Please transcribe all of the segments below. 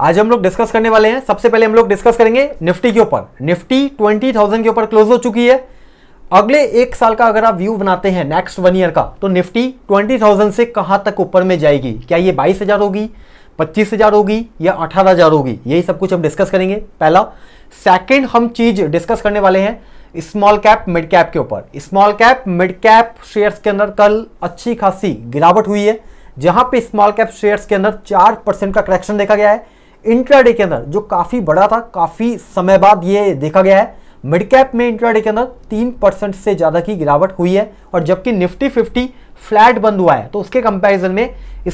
आज हम लोग डिस्कस करने वाले हैं सबसे पहले हम लोग डिस्कस करेंगे निफ्टी के ऊपर निफ्टी ट्वेंटी थाउजेंड के ऊपर क्लोज हो चुकी है अगले एक साल का अगर आप व्यू बनाते हैं नेक्स्ट वन ईयर का तो निफ्टी ट्वेंटी थाउजेंड से कहां तक ऊपर में जाएगी क्या ये बाईस हजार होगी पच्चीस हजार होगी या अठारह हजार होगी यही सब कुछ हम डिस्कस करेंगे पहला सेकेंड हम चीज डिस्कस करने वाले हैं स्मॉल कैप मिड कैप के ऊपर small cap mid cap shares के अंदर कल अच्छी खासी गिरावट हुई है जहां पे स्मॉल कैप शेयर्स के अंदर चार परसेंट का करेक्शन देखा गया है इंट्राडे के अंदर जो काफ़ी बड़ा था काफ़ी समय बाद ये देखा गया है मिड कैप में इंट्राडे के अंदर तीन परसेंट से ज़्यादा की गिरावट हुई है और जबकि निफ्टी फिफ्टी फ्लैट बंद हुआ है तो उसके कंपैरिजन में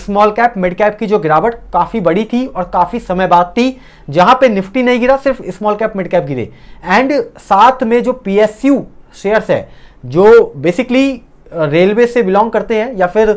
स्मॉल कैप मिड कैप की जो गिरावट काफ़ी बड़ी थी और काफ़ी समय बाद थी जहां पे निफ्टी नहीं गिरा सिर्फ स्मॉल कैप मिड कैप गिरे एंड साथ में जो पी शेयर्स है जो बेसिकली रेलवे से बिलोंग करते हैं या फिर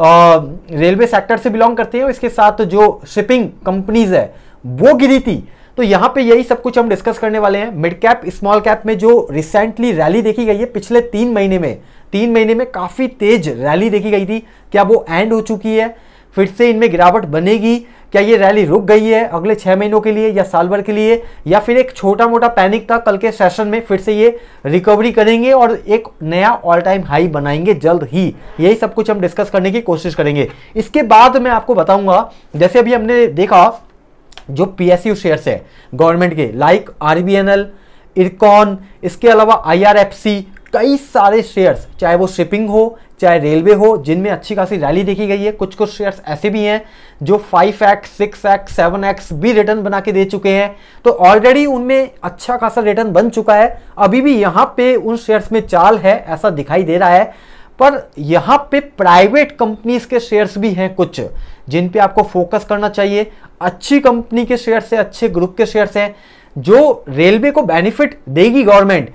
रेलवे सेक्टर से बिलोंग करते हैं और इसके साथ जो शिपिंग कंपनीज है वो गिरी थी तो यहाँ पे यही सब कुछ हम डिस्कस करने वाले हैं मिड कैप स्मॉल कैप में जो रिसेंटली रैली देखी गई है पिछले तीन महीने में तीन महीने में काफ़ी तेज रैली देखी गई थी क्या वो एंड हो चुकी है फिर से इनमें गिरावट बनेगी क्या ये रैली रुक गई है अगले छः महीनों के लिए या साल भर के लिए या फिर एक छोटा मोटा पैनिक था कल के सेशन में फिर से ये रिकवरी करेंगे और एक नया ऑल टाइम हाई बनाएंगे जल्द ही यही सब कुछ हम डिस्कस करने की कोशिश करेंगे इसके बाद मैं आपको बताऊंगा जैसे अभी हमने देखा जो पी एस यू शेयर्स है गवर्नमेंट के like R B N L IRCON इसके अलावा आई आर एफ सी कई सारे शेयर्स चाहे वो शिपिंग हो चाहे रेलवे हो जिनमें अच्छी खासी रैली देखी गई है कुछ कुछ शेयर्स ऐसे भी हैं जो 5x, 6x, 7x भी रिटर्न बना के दे चुके हैं तो ऑलरेडी उनमें अच्छा खासा रिटर्न बन चुका है अभी भी यहाँ पे उन शेयर्स में चाल है ऐसा दिखाई दे रहा है पर यहाँ पे प्राइवेट कंपनीज के शेयर्स भी हैं कुछ जिन पे आपको फोकस करना चाहिए अच्छी कंपनी के शेयर्स है अच्छे ग्रुप के शेयर्स हैं जो रेलवे को बेनिफिट देगी गवर्नमेंट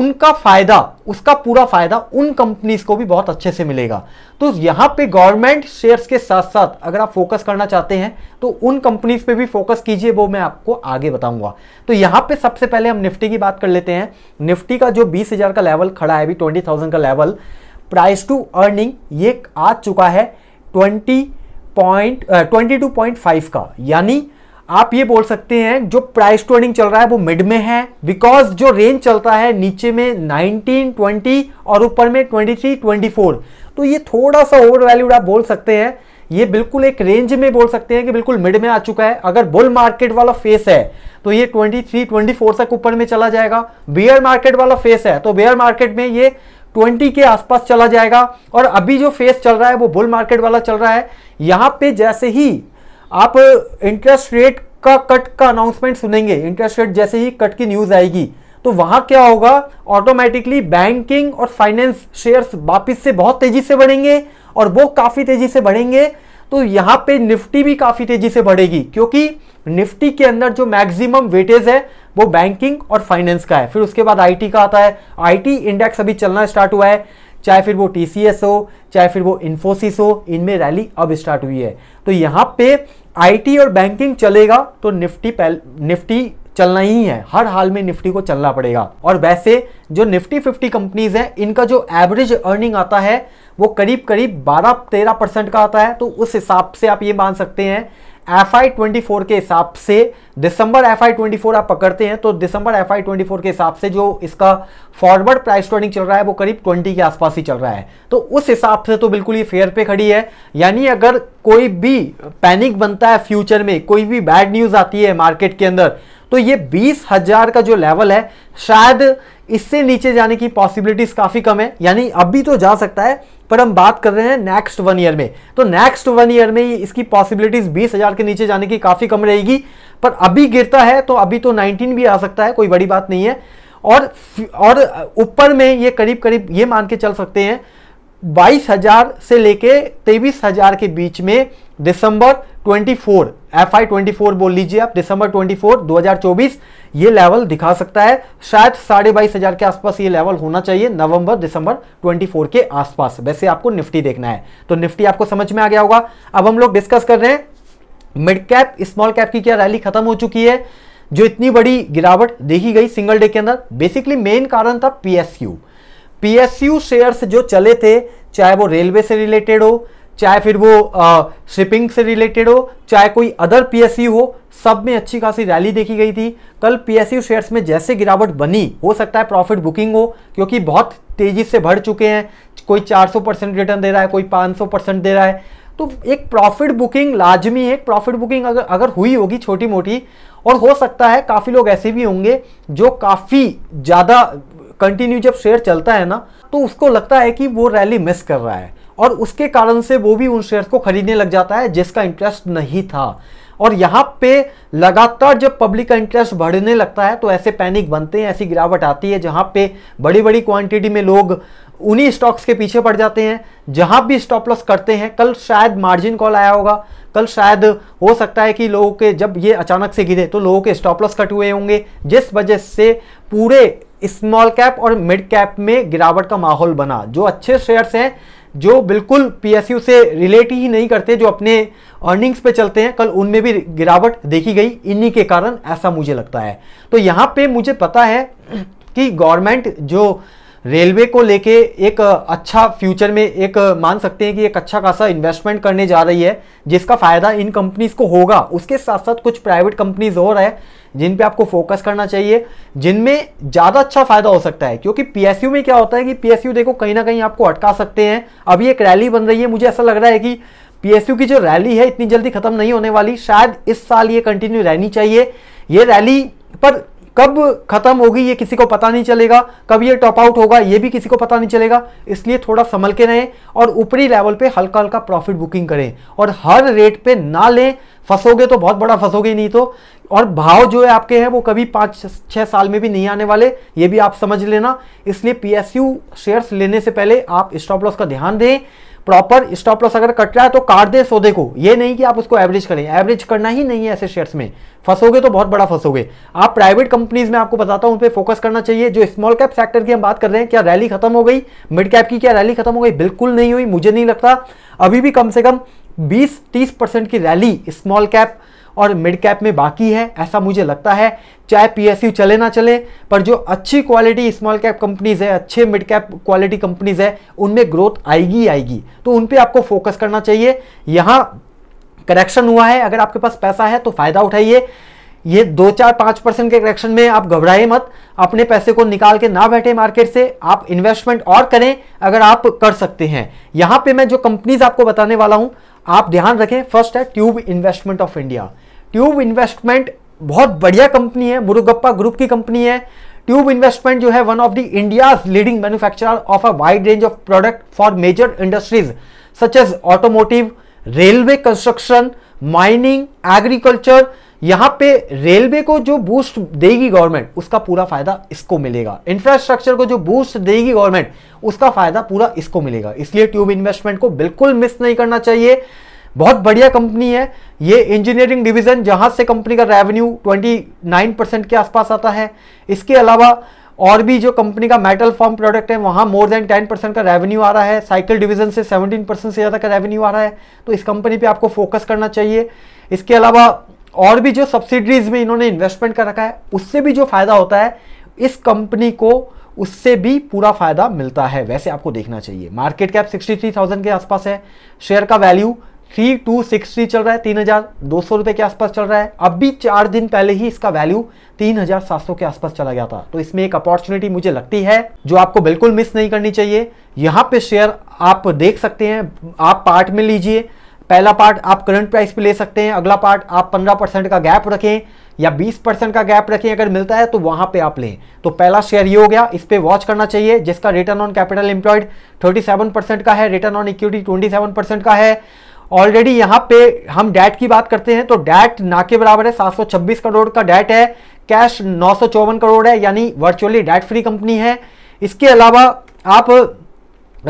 उनका फायदा उसका पूरा फायदा उन कंपनीज को भी बहुत अच्छे से मिलेगा तो यहां पे गवर्नमेंट शेयर्स के साथ साथ अगर आप फोकस करना चाहते हैं तो उन कंपनीज पे भी फोकस कीजिए वो मैं आपको आगे बताऊंगा तो यहां पे सबसे पहले हम निफ्टी की बात कर लेते हैं निफ्टी का जो बीस हजार का लेवल खड़ा है अभी ट्वेंटी थाउजेंड का लेवल प्राइस टू अर्निंग ये आ चुका है twenty point twenty two point five का यानी आप ये बोल सकते हैं जो प्राइस टू चल रहा है वो मिड में है बिकॉज जो रेंज चलता है नीचे में 19, 20 और ऊपर में 23, 24 तो ये थोड़ा सा ओवर वैल्यूड आप बोल सकते हैं ये बिल्कुल एक रेंज में बोल सकते हैं कि बिल्कुल मिड में आ चुका है अगर बुल मार्केट वाला फेस है तो ये 23, 24 तक ऊपर में चला जाएगा बियर मार्केट वाला फेस है तो बियर मार्केट में ये 20 के आसपास चला जाएगा और अभी जो फेस चल रहा है वो बुल मार्केट वाला चल रहा है यहाँ पे जैसे ही आप इंटरेस्ट uh, रेट का कट का अनाउंसमेंट सुनेंगे इंटरेस्ट रेट जैसे ही कट की न्यूज़ आएगी तो वहां क्या होगा ऑटोमेटिकली बैंकिंग और फाइनेंस शेयर्स वापस से बहुत तेज़ी से बढ़ेंगे और वो काफ़ी तेज़ी से बढ़ेंगे तो यहां पे निफ्टी भी काफ़ी तेज़ी से बढ़ेगी क्योंकि निफ्टी के अंदर जो मैक्सिमम वेटेज है वो बैंकिंग और फाइनेंस का है फिर उसके बाद आईटी का आता है आईटी इंडेक्स अभी चलना स्टार्ट हुआ है चाहे फिर वो टी हो चाहे फिर वो इन्फोसिस हो इनमें रैली अब स्टार्ट हुई है तो यहाँ पे आईटी और बैंकिंग चलेगा तो निफ्टी निफ्टी चलना ही है हर हाल में निफ्टी को चलना पड़ेगा और वैसे जो निफ्टी 50 कंपनीज हैं इनका जो एवरेज अर्निंग आता है वो करीब करीब 12-13 परसेंट का आता है तो उस हिसाब से आप ये मान सकते हैं एफ आई ट्वेंटी फोर के हिसाब से दिसंबर एफ आई ट्वेंटी फोर आप पकड़ते हैं तो दिसंबर एफ आई ट्वेंटी फोर के हिसाब से जो इसका फॉरवर्ड प्राइस ट्रेडिंग चल रहा है वो करीब ट्वेंटी के आसपास ही चल रहा है तो उस हिसाब से तो बिल्कुल ये फेयर पे खड़ी है यानी अगर कोई भी पैनिक बनता है फ्यूचर में कोई भी बैड न्यूज़ आती है मार्केट के अंदर तो ये बीस हजार का जो लेवल है शायद इससे नीचे जाने की पॉसिबिलिटीज काफ़ी कम है यानी अभी तो जा सकता है पर हम बात कर रहे हैं नेक्स्ट वन ईयर में तो नेक्स्ट वन ईयर में इसकी पॉसिबिलिटीज बीस हजार के नीचे जाने की काफ़ी कम रहेगी पर अभी गिरता है तो अभी तो नाइनटीन भी आ सकता है कोई बड़ी बात नहीं है और और ऊपर में ये करीब करीब ये मान के चल सकते हैं 22,000 से लेके 23,000 के बीच में दिसंबर 24 एफ आई ट्वेंटी बोल लीजिए आप दिसंबर 24 2024 ये लेवल दिखा सकता है शायद साढ़े बाईस हजार के आसपास ये लेवल होना चाहिए नवंबर दिसंबर 24 के आसपास वैसे आपको निफ्टी देखना है तो निफ्टी आपको समझ में आ गया होगा अब हम लोग डिस्कस कर रहे हैं मिड कैप स्मॉल कैप की क्या रैली खत्म हो चुकी है जो इतनी बड़ी गिरावट देखी गई सिंगल डे के अंदर बेसिकली मेन कारण था पीएसयू पीएसयू शेयर्स जो चले थे चाहे वो रेलवे से रिलेटेड हो चाहे फिर वो शिपिंग से रिलेटेड हो चाहे कोई अदर पीएसयू हो सब में अच्छी खासी रैली देखी गई थी कल पीएसयू शेयर्स में जैसे गिरावट बनी हो सकता है प्रॉफिट बुकिंग हो क्योंकि बहुत तेज़ी से बढ़ चुके हैं कोई 400 परसेंट रिटर्न दे रहा है कोई 500 परसेंट दे रहा है तो एक प्रॉफिट बुकिंग लाजमी है प्रॉफिट बुकिंग अगर अगर हुई होगी छोटी मोटी और हो सकता है काफ़ी लोग ऐसे भी होंगे जो काफ़ी ज़्यादा कंटिन्यू जब शेयर चलता है ना तो उसको लगता है कि वो रैली मिस कर रहा है और उसके कारण से वो भी उन शेयर्स को खरीदने लग जाता है जिसका इंटरेस्ट नहीं था और यहाँ पे लगातार जब पब्लिक का इंटरेस्ट बढ़ने लगता है तो ऐसे पैनिक बनते हैं ऐसी गिरावट आती है जहाँ पे बड़ी बड़ी क्वांटिटी में लोग उन्हीं स्टॉक्स के पीछे पड़ जाते हैं जहाँ भी स्टॉप लॉस करते हैं कल शायद मार्जिन कॉल आया होगा कल शायद हो सकता है कि लोगों के जब ये अचानक से गिरे तो लोगों के स्टॉप लॉस कट हुए होंगे जिस वजह से पूरे स्मॉल कैप और मिड कैप में गिरावट का माहौल बना जो अच्छे शेयर्स हैं जो बिल्कुल पी से रिलेट ही नहीं करते जो अपने अर्निंग्स पे चलते हैं कल उनमें भी गिरावट देखी गई इन्हीं के कारण ऐसा मुझे लगता है तो यहाँ पे मुझे पता है कि गवर्नमेंट जो रेलवे को लेके एक अच्छा फ्यूचर में एक मान सकते हैं कि एक अच्छा खासा इन्वेस्टमेंट करने जा रही है जिसका फ़ायदा इन कंपनीज़ को होगा उसके साथ साथ कुछ प्राइवेट कंपनीज़ और है जिन पे आपको फोकस करना चाहिए जिनमें ज़्यादा अच्छा फ़ायदा हो सकता है क्योंकि पीएसयू में क्या होता है कि पीएसयू देखो कहीं ना कहीं आपको अटका सकते हैं अभी एक रैली बन रही है मुझे ऐसा लग रहा है कि पीएसयू की जो रैली है इतनी जल्दी ख़त्म नहीं होने वाली शायद इस साल ये कंटिन्यू रहनी चाहिए ये रैली पर कब खत्म होगी ये किसी को पता नहीं चलेगा कब ये टॉप आउट होगा ये भी किसी को पता नहीं चलेगा इसलिए थोड़ा संभल के रहें और ऊपरी लेवल पे हल्का हल्का प्रॉफिट बुकिंग करें और हर रेट पे ना लें फंसोगे तो बहुत बड़ा फंसोगे नहीं तो और भाव जो है आपके हैं वो कभी पाँच छः साल में भी नहीं आने वाले ये भी आप समझ लेना इसलिए पी शेयर्स लेने से पहले आप स्टॉप लॉस का ध्यान दें प्रॉपर स्टॉप लॉस अगर कट रहा है तो काट दे सौदे को ये नहीं कि आप उसको एवरेज करें एवरेज करना ही नहीं है ऐसे शेयर्स में फंसोगे तो बहुत बड़ा फंसोगे आप प्राइवेट कंपनीज में आपको बताता हूं उन पर फोकस करना चाहिए जो स्मॉल कैप सेक्टर की हम बात कर रहे हैं क्या रैली खत्म हो गई मिड कैप की क्या रैली खत्म हो गई बिल्कुल नहीं हुई मुझे नहीं लगता अभी भी कम से कम बीस तीस परसेंट की रैली स्मॉल कैप और मिड कैप में बाकी है ऐसा मुझे लगता है चाहे पीएसयू चले ना चले पर जो अच्छी क्वालिटी स्मॉल कैप कंपनीज है अच्छे मिड कैप क्वालिटी कंपनीज है उनमें ग्रोथ आएगी आएगी तो उन पर आपको फोकस करना चाहिए यहाँ करेक्शन हुआ है अगर आपके पास पैसा है तो फायदा उठाइए ये दो चार पाँच परसेंट के करेक्शन में आप घबराए मत अपने पैसे को निकाल के ना बैठे मार्केट से आप इन्वेस्टमेंट और करें अगर आप कर सकते हैं यहाँ पे मैं जो कंपनीज आपको बताने वाला हूँ आप ध्यान रखें फर्स्ट है tube investment of India tube investment बहुत बढ़िया कंपनी है मुरुगप्पा ग्रुप की कंपनी है ट्यूब इन्वेस्टमेंट जो है one of the India leading manufacturer of a wide range of product for major industries such as automotive railway construction mining agriculture यहाँ पे railway को जो बूस्ट देगी गवर्नमेंट उसका पूरा फायदा इसको मिलेगा इंफ्रास्ट्रक्चर को जो बूस्ट देगी गवर्नमेंट उसका फायदा पूरा इसको मिलेगा इसलिए ट्यूब इन्वेस्टमेंट को बिल्कुल मिस नहीं करना चाहिए बहुत बढ़िया कंपनी है ये इंजीनियरिंग डिवीजन जहां से कंपनी का रेवेन्यू 29 परसेंट के आसपास आता है इसके अलावा और भी जो कंपनी का मेटल फॉर्म प्रोडक्ट है वहाँ मोर देन 10 परसेंट का रेवेन्यू आ रहा है साइकिल डिवीजन से 17 परसेंट से ज़्यादा का रेवेन्यू आ रहा है तो इस कंपनी पे आपको फोकस करना चाहिए इसके अलावा और भी जो सब्सिडीज में इन्होंने इन्वेस्टमेंट कर रखा है उससे भी जो फायदा होता है इस कंपनी को उससे भी पूरा फायदा मिलता है वैसे आपको देखना चाहिए मार्केट कैप 63,000 के आसपास है शेयर का value three two six three चल रहा है तीन हजार दो सौ रुपए के आसपास चल रहा है अब भी चार दिन पहले ही इसका वैल्यू तीन हजार सात सौ के आसपास चला गया था तो इसमें एक अपॉर्चुनिटी मुझे लगती है जो आपको बिल्कुल मिस नहीं करनी चाहिए यहाँ पे शेयर आप देख सकते हैं आप पार्ट में लीजिए पहला पार्ट आप करंट प्राइस पे ले सकते हैं अगला पार्ट आप 15 परसेंट का गैप रखें या 20 परसेंट का गैप रखें अगर मिलता है तो वहां पे आप लें तो पहला शेयर ये हो गया इस पर वॉच करना चाहिए जिसका return on capital employed 37 percent का है रिटर्न ऑन इक्विटी 27 परसेंट का है ऑलरेडी यहाँ पे हम डैट की बात करते हैं तो डैट ना के बराबर है सात करोड़ का डैट है कैश नौ करोड़ है यानी वर्चुअली डैट फ्री कंपनी है इसके अलावा आप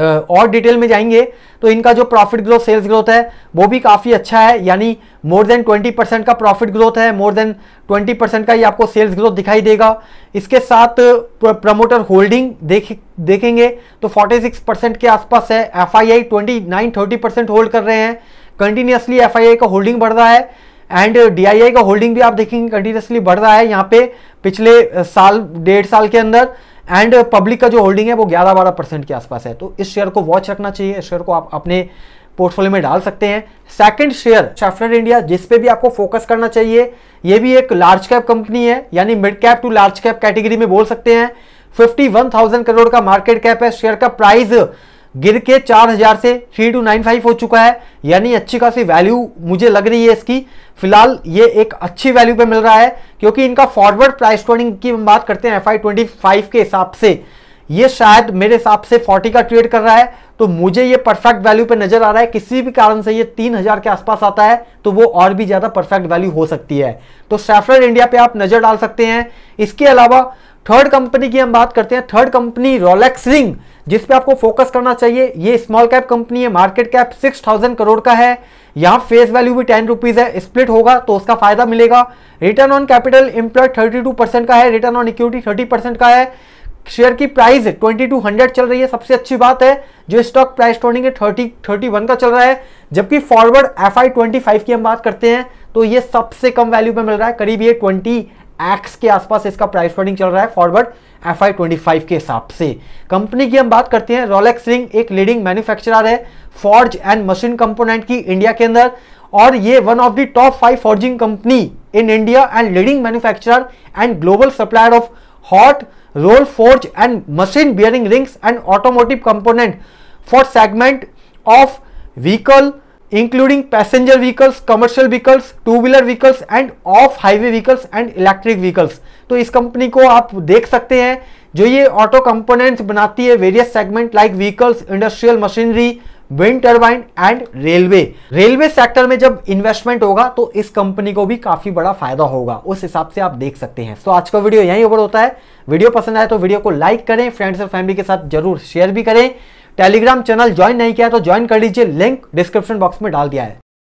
और डिटेल में जाएंगे तो इनका जो प्रॉफिट ग्रोथ सेल्स ग्रोथ है वो भी काफ़ी अच्छा है यानी मोर देन 20 परसेंट का प्रॉफिट ग्रोथ है मोर देन 20 परसेंट का ही आपको सेल्स ग्रोथ दिखाई देगा इसके साथ प्रमोटर होल्डिंग देख देखेंगे तो 46 परसेंट के आसपास है F I I twenty nine thirty percent hold कर रहे हैं कंटिन्यूसली एफ आई आई का होल्डिंग बढ़ रहा है एंड डी का होल्डिंग भी आप देखेंगे कंटिन्यूसली बढ़ रहा है यहाँ पे पिछले साल डेढ़ साल के अंदर एंड पब्लिक uh, का जो होल्डिंग है वो 11-12 परसेंट के आसपास है तो इस शेयर को वॉच रखना चाहिए इस शेयर को आप अपने पोर्टफोलियो में डाल सकते हैं सेकंड शेयर शेफलर इंडिया जिस पे भी आपको फोकस करना चाहिए ये भी एक लार्ज कैप कंपनी है यानी mid cap to large cap category में बोल सकते हैं 51,000 करोड़ का मार्केट कैप है शेयर का प्राइस गिर के 4000 से 3295 हो चुका है यानी अच्छी खासी वैल्यू मुझे लग रही है इसकी फिलहाल ये एक अच्छी वैल्यू पे मिल रहा है क्योंकि इनका फॉरवर्ड प्राइस ट्रेडिंग की हम बात करते हैं एफ आई के हिसाब से ये शायद मेरे हिसाब से 40 का ट्रेड कर रहा है तो मुझे ये परफेक्ट वैल्यू पे नजर आ रहा है किसी भी कारण से ये 3000 के आसपास आता है तो वो और भी ज़्यादा परफेक्ट वैल्यू हो सकती है तो सेफरन इंडिया पे आप नज़र डाल सकते हैं इसके अलावा थर्ड कंपनी की हम बात करते हैं थर्ड कंपनी रोलेक्स रिंग जिस पे आपको फोकस करना चाहिए ये स्मॉल कैप कंपनी है market cap six thousand crore का है यहाँ फेस वैल्यू भी टेन रुपीज़ है स्प्लिट होगा तो उसका फायदा मिलेगा return on capital employ thirty two percent का है return on equity thirty percent का है शेयर की प्राइस ट्वेंटी टू हंड्रेड चल रही है सबसे अच्छी बात है जो स्टॉक प्राइस ट्रेडिंग है थर्टी थर्टी वन का चल रहा है जबकि forward F I twenty five की हम बात करते हैं तो ये सबसे कम वैल्यू पे मिल रहा है करीब ये ट्वेंटी एक्स के आसपास इसका प्राइस ट्रेडिंग चल रहा है फॉरवर्ड एफ आई के हिसाब से कंपनी की हम बात करते हैं रोलेक्स रिंग एक लीडिंग मैन्युफैक्चरर है फॉर्ज एंड मशीन कंपोनेंट की इंडिया के अंदर और ये one of the top five forging company in India and leading manufacturer and global supplier of hot roll forge and machine bearing rings and automotive component for segment of vehicle including passenger vehicles commercial vehicles two wheeler vehicles and off highway vehicles and electric vehicles तो इस company को आप देख सकते हैं जो ये auto components बनाती है various segment like vehicles industrial machinery wind turbine and railway railway sector में जब इन्वेस्टमेंट होगा तो इस कंपनी को भी काफी बड़ा फायदा होगा उस हिसाब से आप देख सकते हैं तो आज का वीडियो यहीं ऊपर होता है वीडियो पसंद आए तो वीडियो को लाइक करें फ्रेंड्स और फैमिली के साथ जरूर शेयर भी करें टेलीग्राम चैनल ज्वाइन नहीं किया तो ज्वाइन कर लीजिए लिंक डिस्क्रिप्शन बॉक्स में डाल दिया है